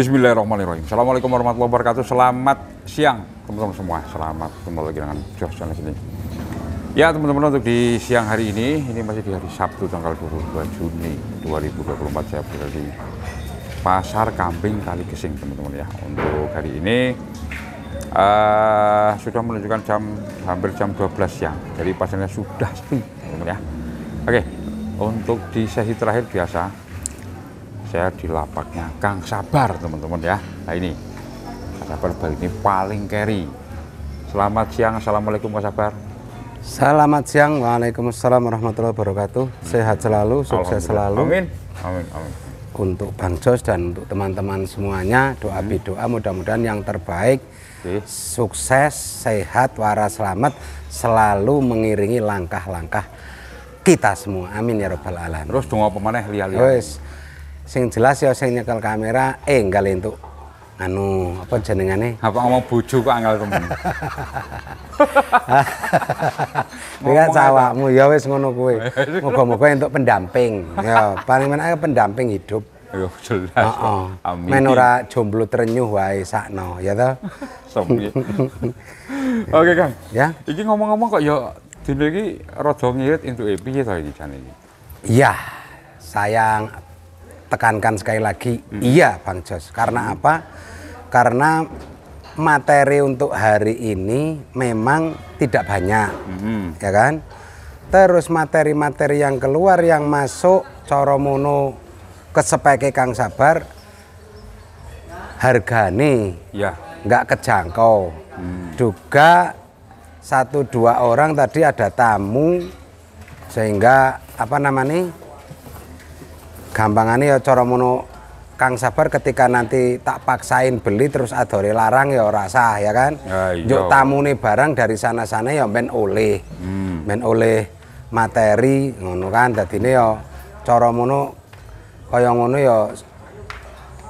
Bismillahirrahmanirrahim. Assalamualaikum warahmatullahi wabarakatuh. Selamat siang teman-teman semua. Selamat kembali lagi dengan Jos Channel sini. Ya teman-teman untuk di siang hari ini, ini masih di hari Sabtu tanggal 22 Juni 2024 saya berada di Pasar Kambing Kali Gesing teman-teman ya. Untuk hari ini uh, sudah menunjukkan jam hampir jam 12 siang. Jadi pasarnya sudah sepi teman-teman ya. Oke, untuk di sesi terakhir biasa saya di lapaknya Kang Sabar teman-teman ya nah ini Kang Sabar balik ini paling carry selamat siang Assalamualaikum Kang Sabar Selamat siang Waalaikumsalam warahmatullahi wabarakatuh hmm. sehat selalu sukses selalu amin amin amin untuk Bang Jos dan untuk teman-teman semuanya doa hmm. bidoa mudah-mudahan yang terbaik okay. sukses sehat waras selamat selalu mengiringi langkah-langkah kita semua amin ya robbal alamin terus tunggu apa maneh lihat sing jelas ya sing nyekel kamera eh enggak lentuk anu apa jenengane apa ngomong bojo kok angel temen Dengan cawakmu ya wis ngono kuwe moga-moga entuk pendamping ya paling menake ya pendamping hidup Yo jelas. Heeh. Amin. Men ora jomblo trenyuh wae sakno, ya toh Oke, kan? Ya. Iki ngomong-ngomong kok ya dene iki rada ngirit entuke piye to iki jane iki? Iya. Sayang tekankan sekali lagi, hmm. iya Bang Jos. Karena hmm. apa? Karena materi untuk hari ini memang tidak banyak, hmm. ya kan? Terus materi-materi yang keluar yang masuk coromono kesepeke Kang Sabar harga nih ya nggak kejangkau hmm. juga satu dua orang tadi ada tamu sehingga apa namanya gampangane ya cara mono Kang Sabar ketika nanti tak paksain beli terus adore larang ya rasa ya kan. yuk ya, iya. tamu nih barang dari sana-sana ya men oleh. Hmm. men oleh materi ngono kan ini ya cara mono kaya ngono ya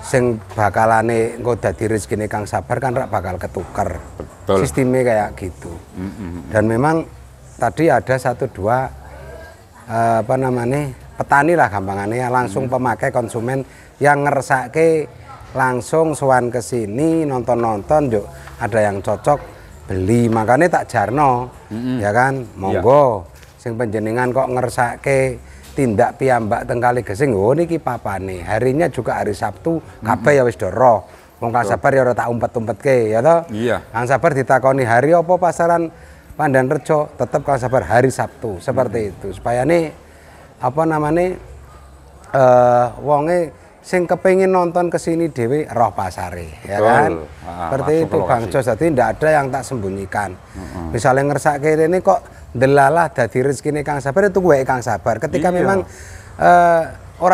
sing bakalane engko rezeki nih Kang Sabar kan rak bakal ketuker. Betul. Sistemnya kayak gitu. Mm -hmm. Dan memang tadi ada satu dua uh, apa namanya petani lah gampangannya langsung hmm. pemakai konsumen yang ngerasake langsung suan ke sini nonton-nonton yuk ada yang cocok beli makanya tak jarno hmm ya kan monggo yeah. sing penjeningan kok ngerasake tindak piyambak tengkali gesing oh niki nih harinya juga hari Sabtu mm-hmm. ya wis doro wong sabar ya ora tak umpet umpet ke ya tuh iya yeah. sabar ditakoni hari apa pasaran Pandan Rejo tetap kalau sabar hari Sabtu seperti hmm itu supaya nih apa namanya eh wonge sing kepingin nonton ke sini Dewi roh pasare ya kan seperti itu Bang Jos jadi tidak ada yang tak sembunyikan mm -hmm. misalnya ngerasa kayak ini kok delalah rezeki ini Kang Sabar itu ya gue Kang Sabar ketika iya. memang eh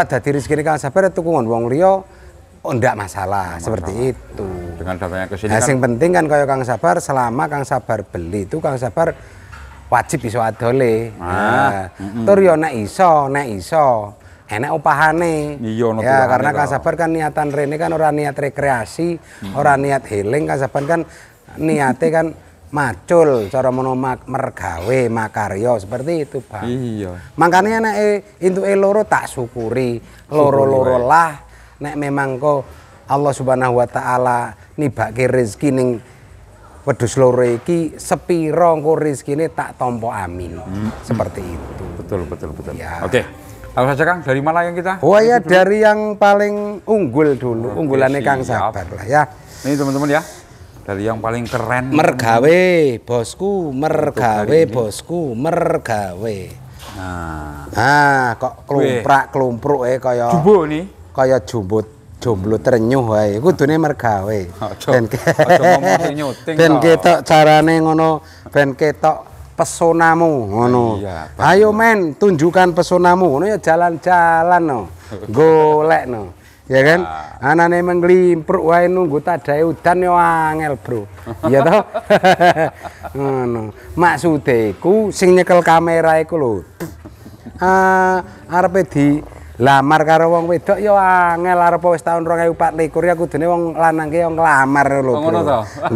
dari rezeki ini Kang Sabar itu ya kongon wong liya oh, ndak masalah, masalah seperti itu dengan datanya ke sini nah, kan... penting kan kalau Kang Sabar selama Kang Sabar beli itu Kang Sabar wajib iso adole. Ah. Nah, mm tur yo nek iso, nek iso enak upahane, Iya, ya, karena kasabar kan niatan rene kan orang niat rekreasi, hmm. orang niat healing, kasabar kan niate kan macul cara mono mak mergawe makaryo seperti itu, Bang. Iya. Makanya nek e, intuke loro tak syukuri, loro-loro lah nek memang kok Allah Subhanahu wa taala nibake rezeki ning wedus loro iki sepira engko rezekine tak tompo amin. Hmm. Seperti itu. Betul betul betul. Ya. Oke. Okay. Apa saja Kang? Dari mana yang kita? Oh ya dari yang paling unggul dulu, okay, oh, unggulannya iya, Kang iya. Sabar lah ya. Ini teman-teman ya. Dari yang paling keren. Mergawe bosku, mergawe bosku, mergawe. Nah. Nah, kok kelumprak kelumpuk eh kaya jumbo nih. Kaya jumbut jomblo ternyuh wae kudune mergawe ben ben ketok carane ngono ben ketok pesonamu ngono iya, ayo men tunjukkan pesonamu ngono ya jalan-jalan no golek no ya kan ah. anane menglimpruk wae nunggu tadae udan yo angel bro iya toh ngono maksudku sing nyekel kamera iku lho uh, arepe di lamar karo wong wedok ya angel arep wis taun 2024 ya kudune wong lanang ki yo ya nglamar lho oh, bro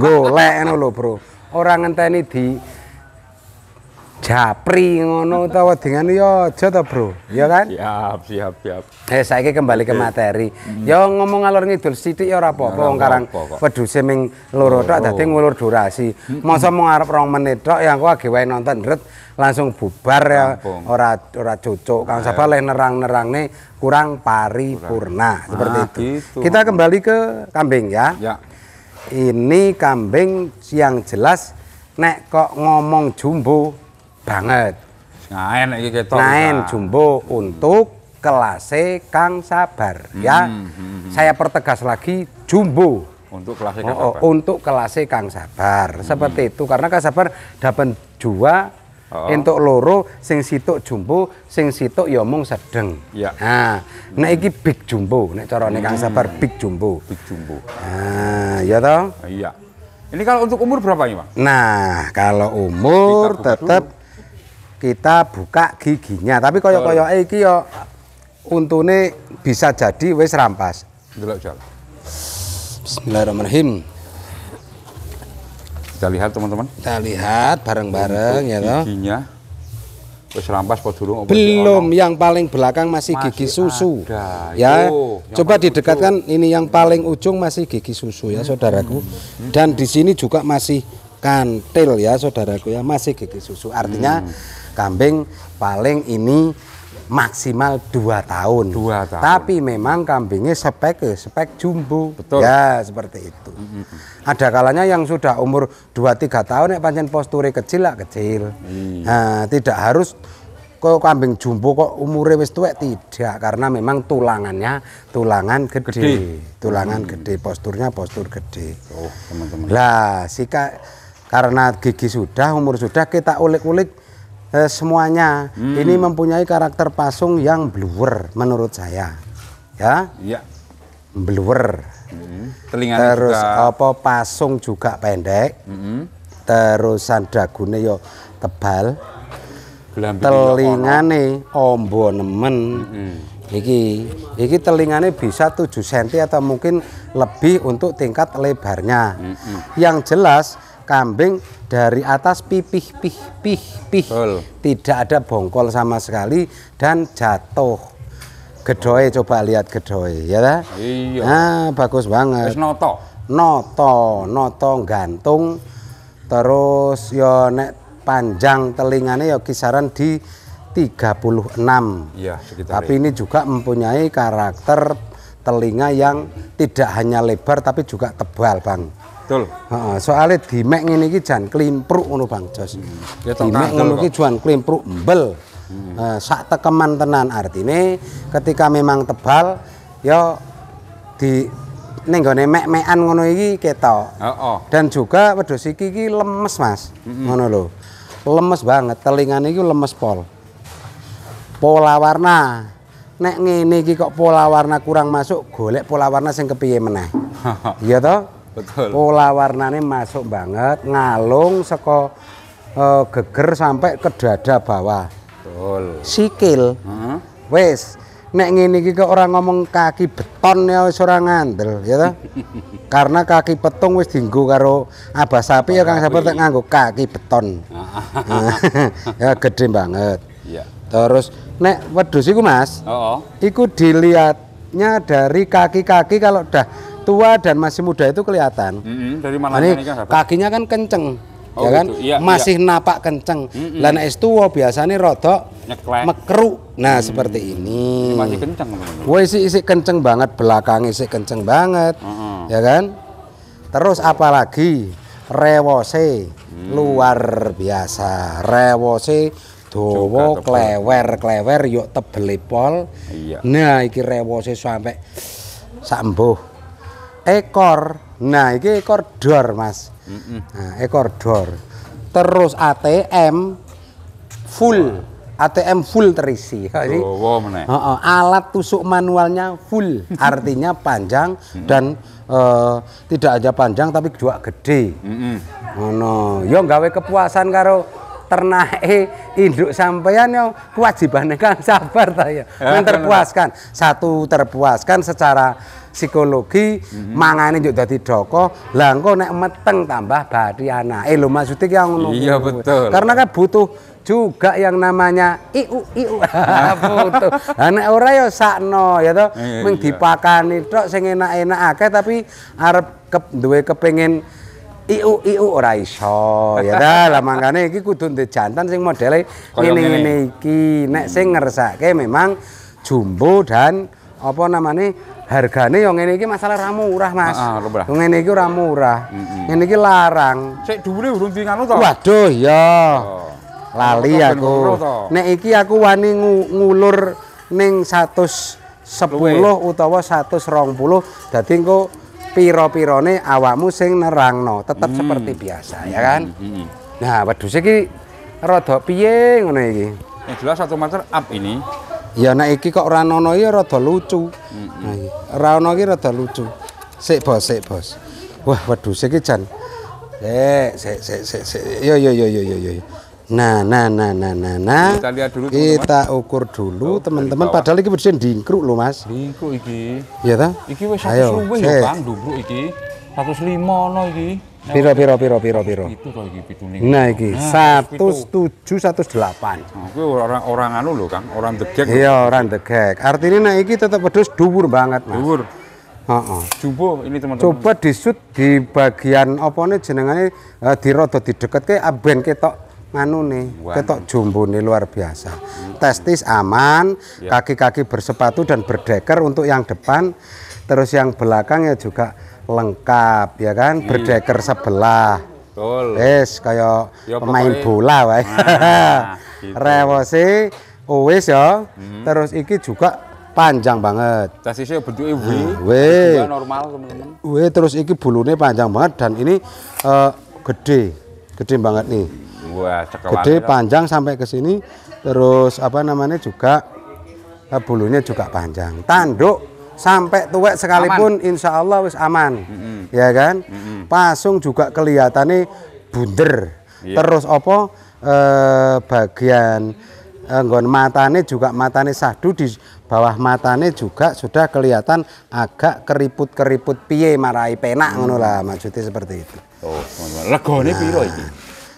golek ngono lho bro ora ngenteni di japri ngono utawa dengan yo ya aja to, Bro. Ya kan? Siap, siap, siap. Eh saya kembali ke materi. Hmm. Yo ya ngomong ngalor ngidul sithik yo ya ora apa-apa wong karang wedhuse ming loro tok oh. dadi ngulur durasi. Hmm. Masa mau ngarep rong menit tok ya aku age wae nonton ret langsung bubar ya ora ora cocok. Kang Sapa leh nerang-nerangne kurang paripurna seperti ah, itu. Gitu. Kita kembali ke kambing ya. Ya. Ini kambing yang jelas nek kok ngomong jumbo banget. Ngain iki ketok. Ngain jumbo untuk kelas Kang Sabar hmm, ya. Hmm, hmm, hmm, Saya pertegas lagi jumbo untuk kelas Kang oh, oh Untuk kelas Kang Sabar. Hmm. Seperti hmm. itu karena Kang Sabar dapat dua Oh. untuk loro sing situ jumbo, sing situ ya mung sedeng. Ya. Nah, hmm. nek iki big jumbo, nek carane hmm. Kang Sabar big jumbo. Big jumbo. Nah, ya toh? Iya. Ini kalau untuk umur berapa ini, Pak? Nah, kalau umur tetap kita buka giginya tapi koyo koyo eh iki yo untune bisa jadi wis rampas delok Bismillahirrahmanirrahim kita lihat teman-teman kita lihat bareng-bareng ya toh giginya wis rampas apa durung belum yang paling belakang masih, masih gigi susu ada. ya Yo, coba didekatkan ujung. ini yang paling ujung masih gigi susu ya saudaraku hmm. hmm, hmm. dan di sini juga masih kantil ya saudaraku ya masih gigi susu artinya hmm. kambing paling ini maksimal 2 tahun. tahun. Tapi memang kambingnya spek spek jumbo. Betul. Ya, seperti itu. Mm -hmm. Ada kalanya yang sudah umur 2 3 tahun nek pancen posture kecil lah kecil. Mm. Nah, tidak harus kok kambing jumbo kok umurnya wis tuwek tidak karena memang tulangannya tulangan gede. gede. Tulangan mm. gede, posturnya postur gede. Oh, teman-teman. Lah, si karena gigi sudah, umur sudah kita ulik-ulik eh, semuanya. Hmm. Ini mempunyai karakter pasung yang bluer menurut saya. Ya. ya Bluer. Hmm. Terus juga... apa pasung juga pendek. Hmm. Terusan dagune yo tebal. telingane ombo nemen. Hmm. Iki, iki telingane bisa 7 cm atau mungkin lebih untuk tingkat lebarnya. Mm -hmm. Yang jelas kambing dari atas pipih pih pih pih Betul. tidak ada bongkol sama sekali dan jatuh gedoe coba lihat gedoe ya iya nah, bagus banget terus noto noto noto gantung terus yo ya nek panjang telingane yo ya kisaran di 36 ya, tapi ini juga mempunyai karakter telinga yang tidak hanya lebar tapi juga tebal bang Betul. soalnya soalé dimek ngene iki jan klimpruk ngono Bang Jos. Hmm. Dimek ngono iki jan klimpruk mbel. Hmm. Uh, sak tekeman tenan artinya ketika memang tebal ya di ning gone mek-mekan ngono iki ketok. Oh, oh. Dan juga wedhus iki lemes, Mas. Mm -hmm. Ngono lho. Lemes banget, telinga iki lemes pol. Pola warna. Nek ngene iki kok pola warna kurang masuk, golek pola warna sing kepiye meneh. Iya toh? Betul. Pola warnanya masuk banget, ngalung seko e, eh, geger sampai ke dada bawah. Betul. Sikil. Heeh. Hmm. nek ngene iki kok ora ngomong kaki beton ya wis ora ngandel, ya toh? Karena kaki petung wis dienggo karo abah sapi ya Kang Sabar tak nganggo kaki beton. ya gede banget. Iya. Terus nek wedhus iku Mas, heeh. Oh, oh. Iku dilihatnya dari kaki-kaki kalau udah tua dan masih muda itu kelihatan. Mm -hmm. Dari mana ini kan kakinya kan kenceng. Oh, ya kan? Gitu. Iya, masih iya. napak kenceng. Mm -hmm. es tua biasanya rotok, Nyeklek. mekru. Nah, mm -hmm. seperti ini. masih kenceng. Woi si isi kenceng banget belakang isi kenceng banget. mm -hmm. Ya kan? Terus apalagi rewose hmm. luar biasa. Rewose dowo klewer-klewer yuk tebelipol. Iya. Nah, iki rewose sampai sambuh ekor. Nah, ini ekor dor, Mas. Nah, ekor dor. Terus ATM full. ATM full terisi. Jadi, oh, uh, alat tusuk manualnya full, artinya panjang dan uh, tidak aja panjang tapi juga gede. Mm Oh, no. Yo ya gawe kepuasan karo ternake induk sampeyan yo kewajibane kan sabar ta ya. Ah, terpuaskan Satu terpuaskan secara psikologi mm -hmm. mangane juk dadi doko lah engko nek meteng tambah anak eh lho maksudnya yang ngono iya gitu. betul karena kan butuh juga yang namanya iu iu ah, butuh anak ora ya sakno ya tuh eh, mung iya. dipakani tok sing enak-enak akeh tapi arep ke, duwe kepengin iu iu ora iso ya dah lah mangkane iki kudu ndek jantan sing modele ini ini iki nek sing hmm. ngersake memang jumbo dan apa namanya hargane yang ini masalah ra murah Mas. Yang ngene iki ora murah. Hmm. Ngene iki larang. Sik dhuwure urung dingano to? Waduh, ya. Lali aku. Nek iki aku wani ngulur ning 110 utawa 120 Jadi kok piro-pirone awakmu sing nerangno, tetap hmm. seperti biasa ya hmm, kan. Hmm. hmm. Nah, waduh iki rada piye ngono iki? jelas satu meter up ini. Ya nek iki kok ora ono ya rada lucu. Hmm. hmm. Nah, ora ono iki rada lucu. Sik bos, sik bos. Wah, waduh iki jan. Sik, sik, sik, sik. Yo yo yo yo yo yo. Nah, nah, nah, nah, nah, nah. Kita lihat dulu. Teman -teman. Kita ukur dulu, teman-teman. Oh, Padahal ini bersihin dingkruk loh, Mas. Dingkruk iki. Iya tuh. Iki wes satu suwe ya, Bang, dubruk iki. lima no iki. Piro ya. piro piro piro piro. Itu to iki pitune. Nah iki nah, satu tujuh, satu delapan. Iki nah, orang orang anu loh, Kang, orang degek. Iya, orang degek. Artinya nah iki tetap pedes dubur banget, Mas. Dhuwur. uh Coba ini teman-teman. Coba disut di bagian apa nih jenengane uh, di di deket ke aben ketok nganu nih ketok jumbo nih luar biasa hmm. testis aman ya. kaki-kaki bersepatu dan berdeker untuk yang depan terus yang belakang ya juga lengkap ya kan hmm. berdeker sebelah Betul. Wis kayak ya, pemain bola wae. Nah, gitu. Rewose ya. Hmm. Terus iki juga panjang banget. Testisnya bentuknya W. W. normal teman-teman. W terus iki bulunya panjang banget dan ini uh, gede. Gede banget nih. Gede panjang sampai ke sini terus apa namanya juga eh, bulunya juga panjang. Tanduk sampai tuwek sekalipun aman. insya Allah wis aman. Mm -hmm. Ya kan? Mm -hmm. Pasung juga kelihatannya bunder. Yeah. Terus apa eh, bagian eh, nggon matane juga matane sadu di bawah matane juga sudah kelihatan agak keriput-keriput pie marai penak hmm. ngono lah mm. maksudnya seperti itu. Oh, legone nah. piro ini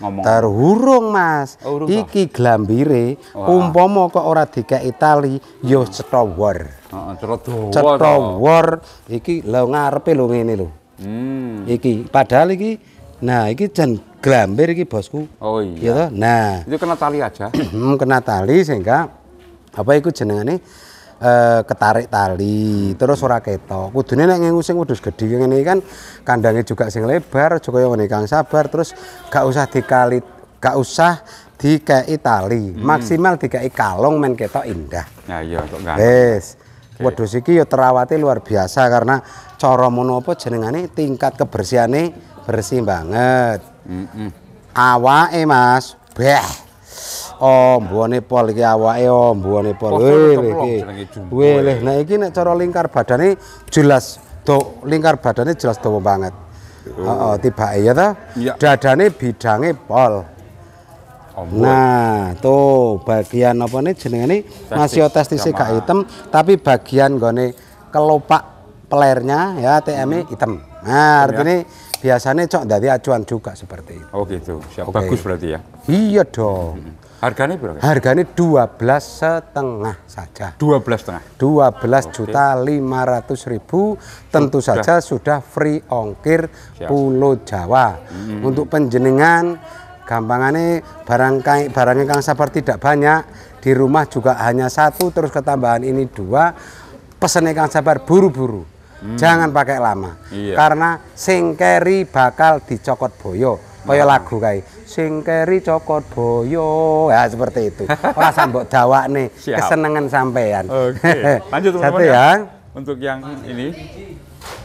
Ngomong. Terhurung Mas. Oh, urung iki glambire umpama kok ora dikek Itali yo ya hmm. cetawor. Heeh, iki lo ngarepe lo ngene lo, Hmm. Iki padahal iki nah iki jen glambir iki bosku. Oh iya. Gitu? Nah. Itu kena tali aja. kena tali sehingga apa iku jenengane Eh, ketarik tali terus ora ketok kudune nek ngengu sing wedhus gedhe ngene kan kandangnya juga sing lebar aja yang ngene Kang Sabar terus gak usah dikali gak usah dikei tali hmm. maksimal dikei kalung men ketok indah ya iya kok kan wis wedhus iki ya terawati luar biasa karena cara menapa jenengane tingkat kebersihane bersih banget mm -mm. Mas beh om buane pol iki awake om buane pol weh iki weh leh nah iki nek cara lingkar badane jelas do lingkar badane jelas dawa banget heeh oh. tiba ya ta iya. dadane bidange pol Nah, tuh bagian apa nih jenengane masih testis gak hitam, tapi bagian gone kelopak pelernya ya tm e hmm. hitam. Nah, artinya ya. biasanya cok dari acuan juga seperti itu. Oh gitu, siap. Okay. Bagus berarti ya? Iya dong. Hmm. Harganya berapa? Harganya dua belas setengah saja. Dua belas setengah. Dua belas juta lima ratus ribu. Tentu sudah. saja sudah free ongkir Siap. Pulau Jawa. Hmm. Untuk penjenengan, gampangannya barang barangnya kang sabar tidak banyak. Di rumah juga hanya satu, terus ketambahan ini dua. Pesan kang sabar buru-buru. Hmm. Jangan pakai lama. Iya. Karena singkeri bakal dicokot boyo. kayak nah. lagu kayak Singkeri cokot boyo. Ya seperti itu. orang sambok Siap. kesenangan sampean. Oke. Okay. Lanjut teman-teman. Ya. ya. Untuk yang ini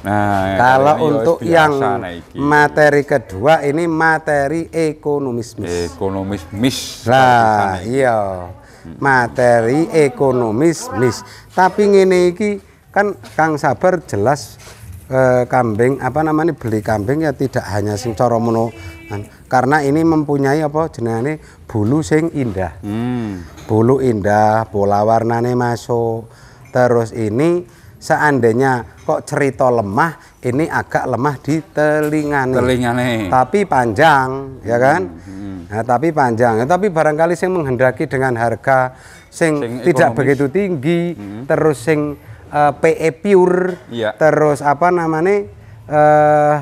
Nah, kalau untuk yang naiki. materi kedua ini materi ekonomis mis. Ekonomis mis. Lah, iya. Materi ekonomis mis. Tapi ini iki kan Kang Sabar jelas e, kambing apa namanya beli kambing ya tidak hanya sing coro mono kan, karena ini mempunyai apa jenenge bulu sing indah. Hmm. Bulu indah, bola warnane masuk. Terus ini seandainya kok cerita lemah, ini agak lemah di telingane. Telingane. Tapi panjang, ya hmm, kan? Hmm. Nah, tapi panjang. ya, tapi barangkali sing menghendaki dengan harga sing, sing tidak ekonomis. begitu tinggi, hmm. terus sing uh, eh, PE pure, yeah. terus apa namanya uh, eh,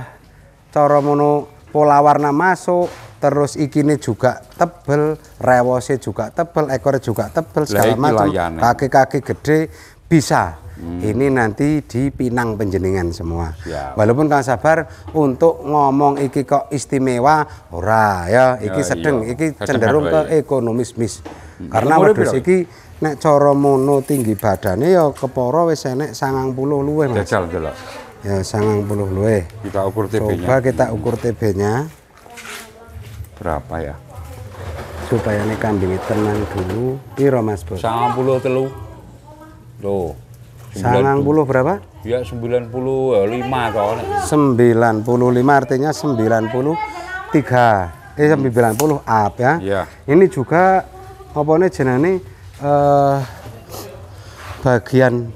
coro mono pola warna masuk, terus ini juga tebel, rewose juga tebel, ekor juga tebel segala macam, kaki-kaki gede bisa. Hmm. Ini nanti di pinang penjeningan semua. Siap. Walaupun Kang Sabar untuk ngomong iki kok istimewa ora ya, iki ya, sedeng, iya. iki cenderung ke ekonomis mis. Hmm. Karena wedhus iki nek cara mono tinggi badane ya wes wis enek 90 luwe Mas. Jajal delok. Ya 90 luwe. Kita ukur TB-nya. Coba kita ukur TB-nya. Berapa ya? Supaya nih kambing tenang dulu. Piro Mas Bos? 90 telu. Loh. 90 berapa? Ya 95 soalnya. 95 artinya 93. Eh 90 up ya. Iya. Ini juga apa nih jenenge Eh, bagian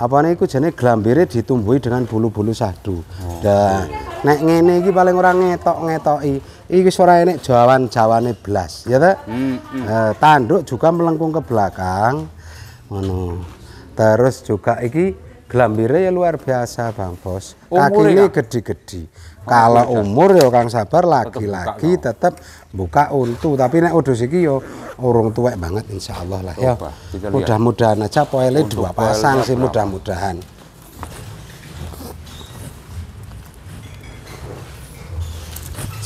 apa nih jenis gelambirnya ditumbuhi dengan bulu-bulu sadu oh. dan nek ngene iki paling orang ngetok ngetoki iki suara ini jawan jawane belas ya ta? E, tanduk juga melengkung ke belakang ngono terus juga iki gelambirnya ya luar biasa bang bos oh, kaki ini gede-gede kalau ya, umur ya Kang Sabar lagi-lagi tetap buka untu tapi nek udus iki yo ya, urung tuwek banget insyaallah lah ya. Mudah-mudahan aja poele dua pasang sih mudah-mudahan.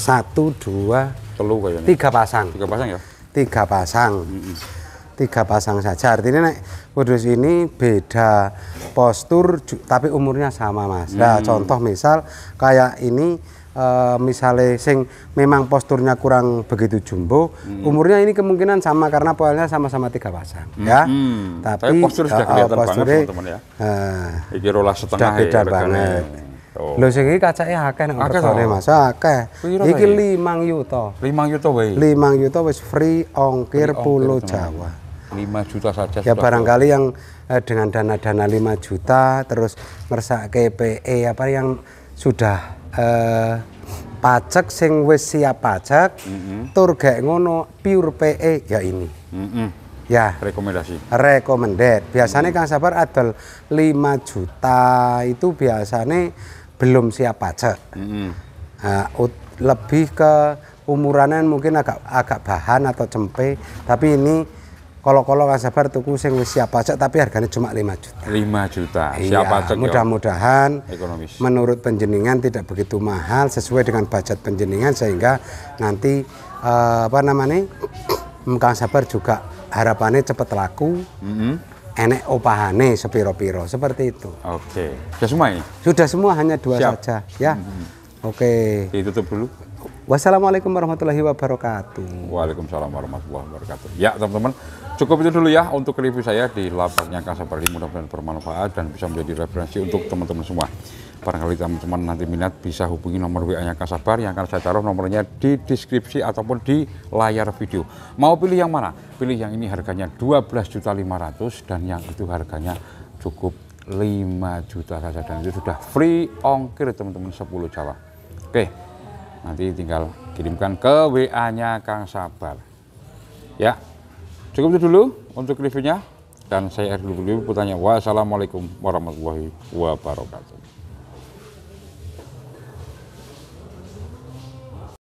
Satu, dua, telu kayaknya. Tiga pasang. Tiga pasang ya? Tiga pasang. Mm -hmm tiga pasang saja artinya naik kudus ini beda postur tapi umurnya sama mas nah hmm. contoh misal kayak ini uh, eh, misalnya sing memang posturnya kurang begitu jumbo hmm. umurnya ini kemungkinan sama karena poelnya sama-sama tiga pasang hmm. ya hmm. tapi, tapi postur sudah eh, kelihatan eh, posturnya, banget teman-teman ya uh, ini setengah sudah ya, beda ya, banget ya. Oh. Lho sing iki kacake akeh nek Mas, akeh. Iki 5 yuta. 5 yuta wae. 5 yuta wis free ongkir, free ongkir Pulau Jawa. 5 juta saja ya barangkali yang eh, dengan dana-dana 5 juta terus meresak KPE e, apa yang sudah eh, pajak sing wis siap pajak mm -hmm. tur gak ngono pure PE ya ini mm -hmm. ya rekomendasi recommended biasanya mm -hmm. kang sabar adol 5 juta itu biasanya belum siap pajak mm -hmm. uh, lebih ke umurannya mungkin agak agak bahan atau cempe tapi ini kalau-kalau nggak sabar tuku sing saja siap tapi harganya cuma 5 juta. 5 juta. Siap iya, pajak. Ya? Mudah-mudahan ekonomis. Menurut penjeningan tidak begitu mahal sesuai dengan budget penjeningan sehingga nanti uh, apa namanya? muka Sabar juga harapannya cepat laku. Mm -hmm. Enek opahane sepiro-piro seperti itu. Oke. Okay. Sudah semua ini? Sudah semua hanya dua siap. saja ya. Mm -hmm. Oke. Okay. Ditutup dulu. Wassalamualaikum warahmatullahi wabarakatuh. Waalaikumsalam warahmatullahi wabarakatuh. Ya, teman-teman, cukup itu dulu ya untuk review saya di lapaknya Kasab ini mudah-mudahan bermanfaat dan bisa menjadi referensi untuk teman-teman semua barangkali teman-teman nanti minat bisa hubungi nomor WA-nya Kasabar yang akan saya taruh nomornya di deskripsi ataupun di layar video. Mau pilih yang mana? Pilih yang ini harganya 12.500 dan yang itu harganya cukup 5 juta saja dan itu sudah free ongkir teman-teman 10 Jawa. Oke. Nanti tinggal kirimkan ke WA-nya Kang Sabar. Ya, Cukup itu dulu untuk reviewnya dan saya akhir dulu bertanya wassalamualaikum warahmatullahi wabarakatuh.